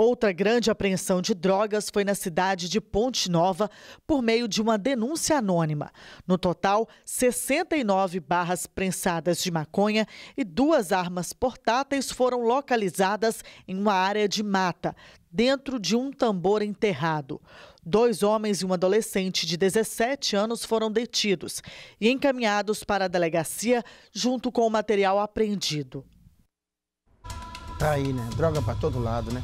Outra grande apreensão de drogas foi na cidade de Ponte Nova por meio de uma denúncia anônima. No total, 69 barras prensadas de maconha e duas armas portáteis foram localizadas em uma área de mata, dentro de um tambor enterrado. Dois homens e um adolescente de 17 anos foram detidos e encaminhados para a delegacia junto com o material apreendido. Tá aí, né? Droga para todo lado, né?